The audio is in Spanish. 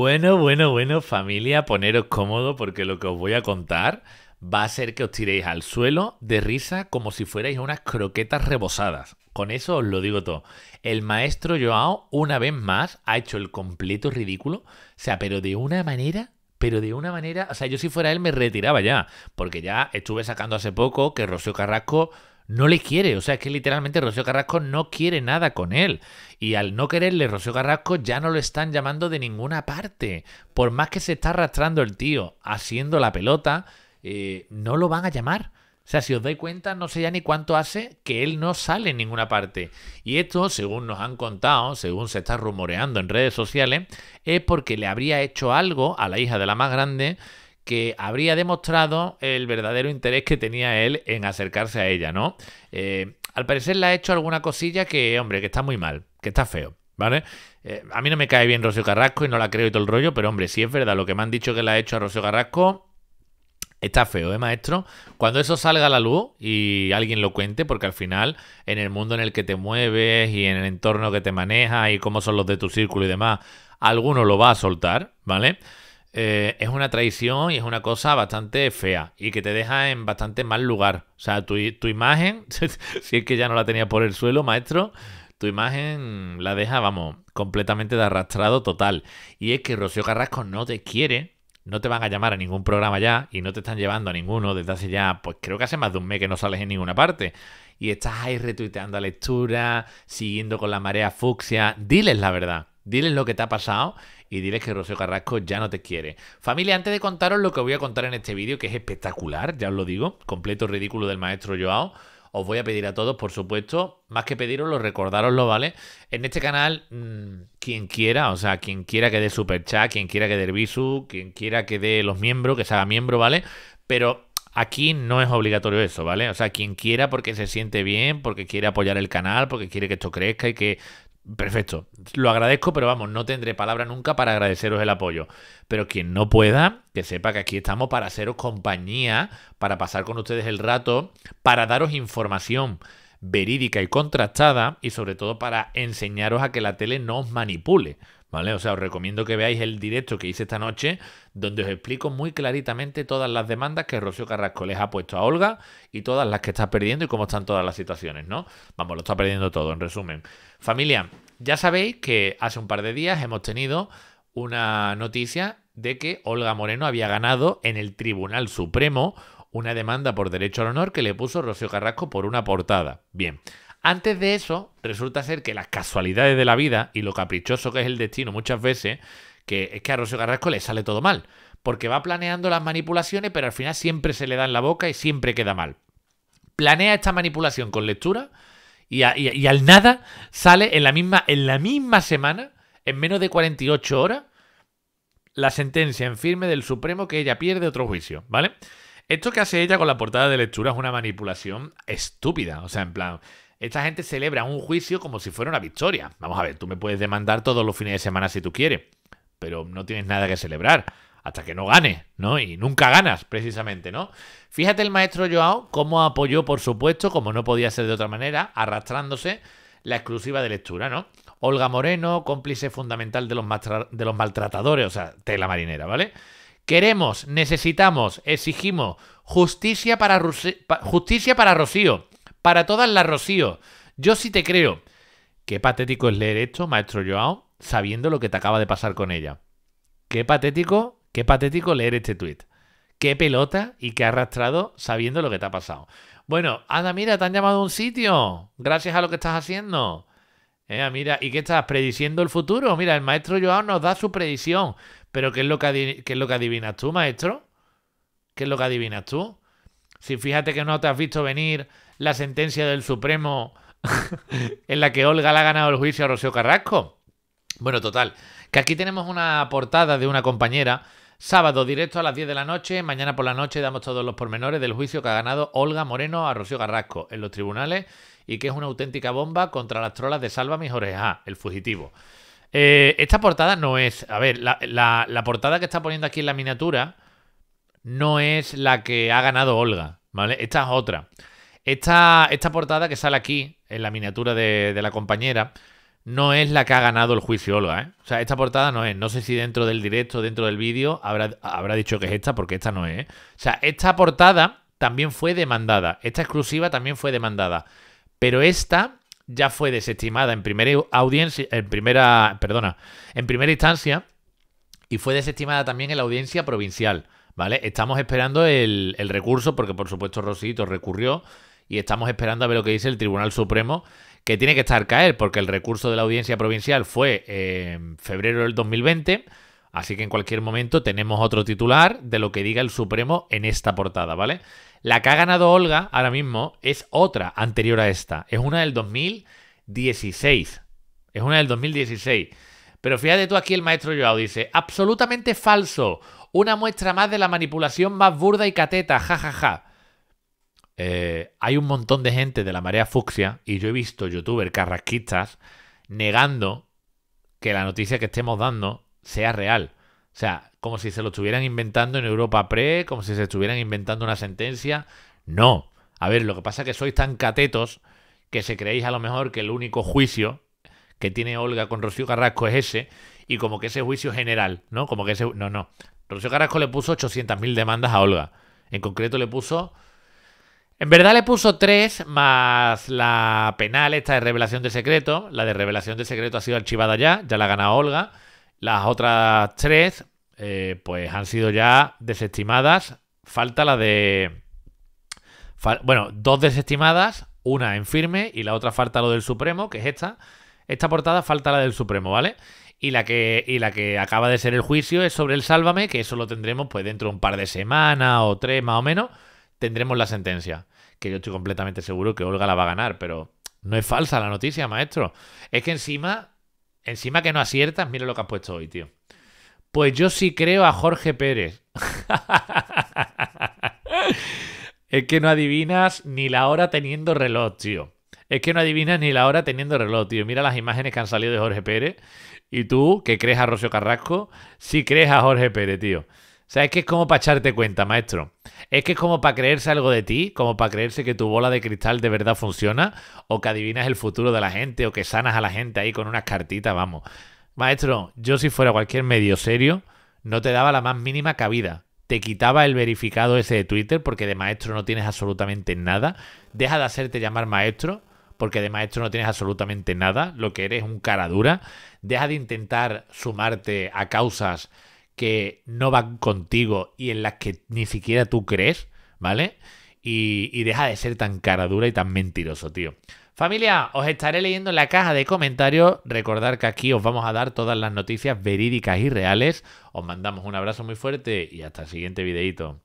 Bueno, bueno, bueno, familia, poneros cómodo porque lo que os voy a contar va a ser que os tiréis al suelo de risa como si fuerais unas croquetas rebosadas. Con eso os lo digo todo. El maestro Joao, una vez más, ha hecho el completo ridículo. O sea, pero de una manera pero de una manera, o sea, yo si fuera él me retiraba ya, porque ya estuve sacando hace poco que Rocío Carrasco no le quiere, o sea, es que literalmente Rocío Carrasco no quiere nada con él, y al no quererle Rocío Carrasco ya no lo están llamando de ninguna parte, por más que se está arrastrando el tío haciendo la pelota, eh, no lo van a llamar. O sea, si os dais cuenta, no sé ya ni cuánto hace que él no sale en ninguna parte. Y esto, según nos han contado, según se está rumoreando en redes sociales, es porque le habría hecho algo a la hija de la más grande que habría demostrado el verdadero interés que tenía él en acercarse a ella, ¿no? Eh, al parecer le ha hecho alguna cosilla que, hombre, que está muy mal, que está feo. ¿Vale? Eh, a mí no me cae bien Rocío Carrasco y no la creo y todo el rollo, pero hombre, si es verdad lo que me han dicho que le ha hecho a Rocío Carrasco, Está feo, ¿eh, maestro? Cuando eso salga a la luz y alguien lo cuente, porque al final, en el mundo en el que te mueves y en el entorno que te manejas y cómo son los de tu círculo y demás, alguno lo va a soltar, ¿vale? Eh, es una traición y es una cosa bastante fea y que te deja en bastante mal lugar. O sea, tu, tu imagen, si es que ya no la tenía por el suelo, maestro, tu imagen la deja, vamos, completamente de arrastrado total. Y es que Rocío Carrasco no te quiere, no te van a llamar a ningún programa ya y no te están llevando a ninguno desde hace ya, pues creo que hace más de un mes que no sales en ninguna parte. Y estás ahí retuiteando a lectura, siguiendo con la marea fucsia. Diles la verdad, diles lo que te ha pasado y diles que Rocío Carrasco ya no te quiere. Familia, antes de contaros lo que voy a contar en este vídeo, que es espectacular, ya os lo digo, completo ridículo del maestro Joao. Os voy a pedir a todos, por supuesto, más que pediroslo, recordároslo, ¿vale? En este canal mm, quien quiera, o sea, quien quiera que dé super chat, quien quiera que dé el visu, quien quiera que dé los miembros, que se haga miembro, ¿vale? Pero Aquí no es obligatorio eso, ¿vale? O sea, quien quiera porque se siente bien, porque quiere apoyar el canal, porque quiere que esto crezca y que... Perfecto. Lo agradezco, pero vamos, no tendré palabra nunca para agradeceros el apoyo. Pero quien no pueda, que sepa que aquí estamos para haceros compañía, para pasar con ustedes el rato, para daros información verídica y contrastada y sobre todo para enseñaros a que la tele no os manipule. ¿Vale? O sea, os recomiendo que veáis el directo que hice esta noche, donde os explico muy claritamente todas las demandas que Rocío Carrasco les ha puesto a Olga y todas las que está perdiendo y cómo están todas las situaciones, ¿no? Vamos, lo está perdiendo todo, en resumen. Familia, ya sabéis que hace un par de días hemos tenido una noticia de que Olga Moreno había ganado en el Tribunal Supremo una demanda por derecho al honor que le puso Rocío Carrasco por una portada. Bien, antes de eso, resulta ser que las casualidades de la vida y lo caprichoso que es el destino muchas veces, que es que a Rocío Carrasco le sale todo mal, porque va planeando las manipulaciones, pero al final siempre se le da en la boca y siempre queda mal. Planea esta manipulación con lectura y, al nada sale en la, misma, en la misma semana, en menos de 48 horas, la sentencia en firme del Supremo que ella pierde otro juicio, ¿vale? Esto que hace ella con la portada de lectura es una manipulación estúpida. O sea, en plan, esta gente celebra un juicio como si fuera una victoria. Vamos a ver, tú me puedes demandar todos los fines de semana si tú quieres, pero no tienes nada que celebrar hasta que no gane, ¿no? Y nunca ganas, precisamente, ¿no? Fíjate el maestro Joao cómo apoyó, por supuesto, como no podía ser de otra manera, arrastrándose la exclusiva de lectura, ¿no? Olga Moreno, cómplice fundamental de los, de los maltratadores, o sea, tela marinera, ¿vale? Queremos, necesitamos, exigimos justicia para, justicia para Rocío, para todas las Rocío. Yo sí te creo. Qué patético es leer esto, maestro Joao, sabiendo lo que te acaba de pasar con ella. Qué patético, qué patético leer este tuit. Qué pelota y qué arrastrado sabiendo lo que te ha pasado. Bueno, Ana mira, te han llamado a un sitio. Gracias a lo que estás haciendo. Eh, mira, ¿y qué estás prediciendo el futuro? Mira, el maestro Joao nos da su predicción. Pero ¿qué es lo que, es lo que adivinas tú, maestro? ¿Qué es lo que adivinas tú? Si fíjate que no te has visto venir la sentencia del Supremo en la que Olga le ha ganado el juicio a Rocío Carrasco. Bueno, total, que aquí tenemos una portada de una compañera. Sábado directo a las 10 de la noche, mañana por la noche damos todos los pormenores del juicio que ha ganado Olga Moreno a Rocío Carrasco en los tribunales y que es una auténtica bomba contra las trolas de Salva Mis el fugitivo. Eh, esta portada no es. A ver, la, portada que está poniendo aquí en la miniatura no es la que ha ganado Olga, ¿vale? Esta es otra. Esta, esta portada que sale aquí, en la miniatura de, la compañera, no es la que ha ganado el juicio Olga, ¿eh? O sea, esta portada no es. No sé si dentro del directo, dentro del vídeo, habrá, habrá dicho que es esta, porque esta no es. ¿eh? O sea, esta portada también fue demandada. Esta exclusiva también fue demandada. Pero esta ya fue desestimada en primera audiencia, en primera, perdona, en primera instancia y fue desestimada también en la audiencia provincial, ¿vale? Estamos esperando el, recurso porque por supuesto Rosito recurrió y estamos esperando a ver lo que dice el Tribunal Supremo que tiene que estar caer porque el recurso de la audiencia provincial fue en febrero del 2020 Así que en cualquier momento tenemos otro titular de lo que diga el Supremo en esta portada, ¿vale? La que ha ganado Olga ahora mismo es otra anterior a esta. Es una del 2016. Es una del 2016. Pero fíjate tú aquí el maestro Joao dice, absolutamente falso. Una muestra más de la manipulación más burda y cateta, jajaja. Ja, ja. Eh, hay un montón de gente de la marea fucsia y yo he visto youtubers carrasquistas negando que la noticia que estemos dando sea real. O sea, como si se lo estuvieran inventando en Europa Pre, como si se estuvieran inventando una sentencia. No. A ver, lo que pasa es que sois tan catetos que se creéis a lo mejor que el único juicio que tiene Olga con Rocío Carrasco es ese, y como que ese juicio general, ¿no? Como que ese... No, no. Rocío Carrasco le puso 800.000 demandas a Olga. En concreto le puso... En verdad le puso tres más la penal esta de revelación de secreto. La de revelación de secreto ha sido archivada ya, ya la ha ganado Olga. Las otras tres, eh, pues han sido ya desestimadas. Falta la de. bueno, dos desestimadas, una en firme y la otra falta lo del Supremo, que es esta. Esta portada falta la del Supremo, ¿vale? Y la, que, y la que acaba de ser el juicio es sobre el Sálvame, que eso lo tendremos pues dentro de un par de semanas o tres más o menos, tendremos la sentencia. Que yo estoy completamente seguro que Olga la va a ganar, pero no es falsa la noticia, maestro. Es que encima Encima que no aciertas, mira lo que has puesto hoy, tío. Pues yo sí creo a Jorge Pérez. es que no adivinas ni la hora teniendo reloj, tío. Es que no adivinas ni la hora teniendo reloj, tío. Mira las imágenes que han salido de Jorge Pérez. Y tú, que crees a Rocío Carrasco, sí crees a Jorge Pérez, tío sea, es que es como para echarte cuenta, maestro. Es que es como para creerse algo de ti, como para creerse que tu bola de cristal de verdad funciona, o que adivinas el futuro de la gente, o que sanas a la gente ahí con unas cartitas, vamos. Maestro, yo si fuera cualquier medio serio, no te daba la más mínima cabida. Te quitaba el verificado ese de Twitter porque de maestro no tienes absolutamente nada. Deja de hacerte llamar maestro porque de maestro no tienes absolutamente nada. Lo que eres es un cara dura. Deja de intentar sumarte a causas que no van contigo y en las que ni siquiera tú crees, ¿vale? Y, deja de ser tan cara dura y tan mentiroso, tío. Familia, os estaré leyendo en la caja de comentarios. Recordar que aquí os vamos a dar todas las noticias verídicas y reales. Os mandamos un abrazo muy fuerte y hasta el siguiente videito.